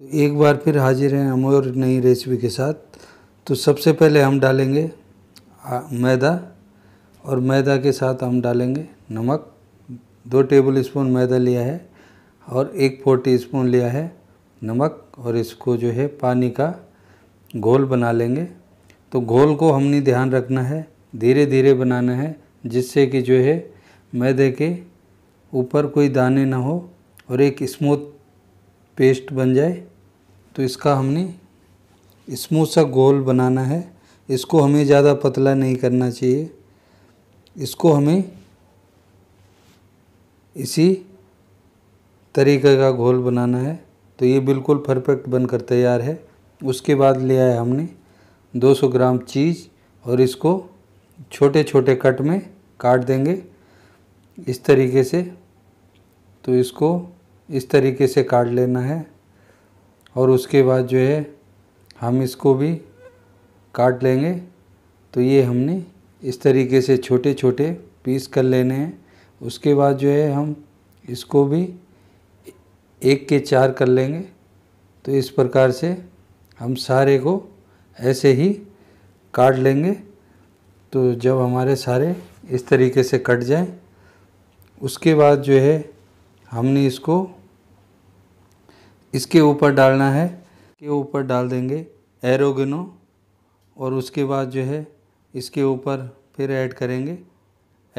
तो एक बार फिर हाजिर हैं हम और नई रेसिपी के साथ तो सबसे पहले हम डालेंगे मैदा और मैदा के साथ हम डालेंगे नमक दो टेबल स्पून मैदा लिया है और एक फोर टी स्पून लिया है नमक और इसको जो है पानी का घोल बना लेंगे तो घोल को हमने ध्यान रखना है धीरे धीरे बनाना है जिससे कि जो है मैदे के ऊपर कोई दाने ना हो और एक स्मूथ पेस्ट बन जाए तो इसका हमने स्मूथ सा गोल बनाना है इसको हमें ज़्यादा पतला नहीं करना चाहिए इसको हमें इसी तरीके का घोल बनाना है तो ये बिल्कुल परफेक्ट बनकर तैयार है उसके बाद ले आया हमने 200 ग्राम चीज़ और इसको छोटे छोटे कट में काट देंगे इस तरीके से तो इसको इस तरीके से काट लेना है और उसके बाद जो है हम इसको भी काट लेंगे तो ये हमने इस तरीके से छोटे छोटे पीस कर लेने हैं उसके बाद जो है हम इसको भी एक के चार कर लेंगे तो इस प्रकार से हम सारे को ऐसे ही काट लेंगे तो जब हमारे सारे इस तरीके से कट जाएं उसके बाद जो है हमने इसको इसके ऊपर डालना है के ऊपर डाल देंगे एरोगेनो और उसके बाद जो है इसके ऊपर फिर ऐड करेंगे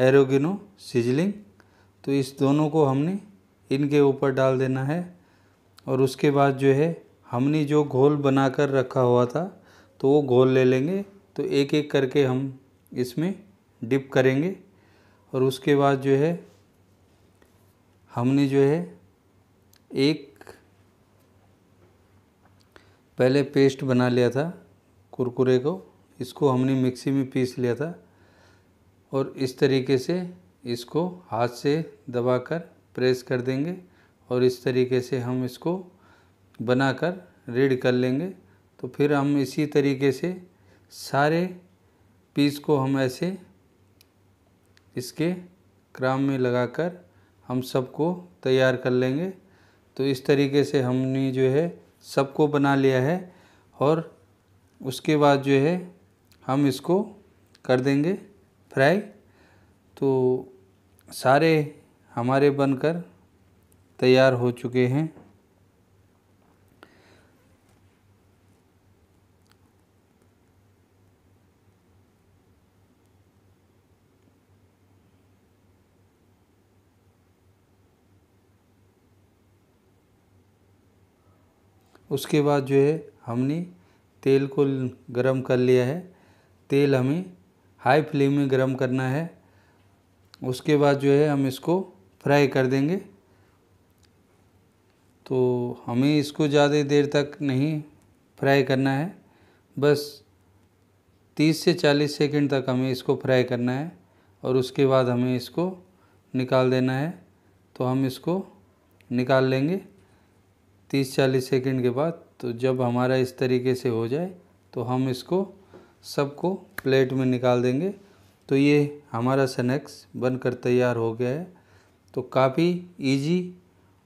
एरोगेनो सिजलिंग तो इस दोनों को हमने इनके ऊपर डाल देना है और उसके बाद जो है हमने जो घोल बना कर रखा हुआ था तो वो घोल ले लेंगे तो एक एक करके हम इसमें डिप करेंगे और उसके बाद जो है हमने जो है एक पहले पेस्ट बना लिया था कुरकुरे को इसको हमने मिक्सी में पीस लिया था और इस तरीके से इसको हाथ से दबाकर प्रेस कर देंगे और इस तरीके से हम इसको बनाकर रेड कर लेंगे तो फिर हम इसी तरीके से सारे पीस को हम ऐसे इसके क्राम में लगाकर हम सबको तैयार कर लेंगे तो इस तरीके से हमने जो है सबको बना लिया है और उसके बाद जो है हम इसको कर देंगे फ्राई तो सारे हमारे बनकर तैयार हो चुके हैं उसके बाद जो है हमने तेल को गरम कर लिया है तेल हमें हाई फ्लेम में गर्म करना है उसके बाद जो है हम इसको फ्राई कर देंगे तो हमें इसको ज़्यादा देर तक नहीं फ्राई करना है बस 30 से 40 सेकंड तक हमें इसको फ्राई करना है और उसके बाद हमें इसको निकाल देना है तो हम इसको निकाल लेंगे तीस चालीस सेकेंड के बाद तो जब हमारा इस तरीके से हो जाए तो हम इसको सबको प्लेट में निकाल देंगे तो ये हमारा स्नैक्स बनकर तैयार हो गया है तो काफ़ी इजी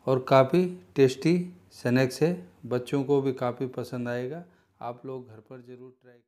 और काफ़ी टेस्टी स्नैक्स है बच्चों को भी काफ़ी पसंद आएगा आप लोग घर पर ज़रूर ट्राई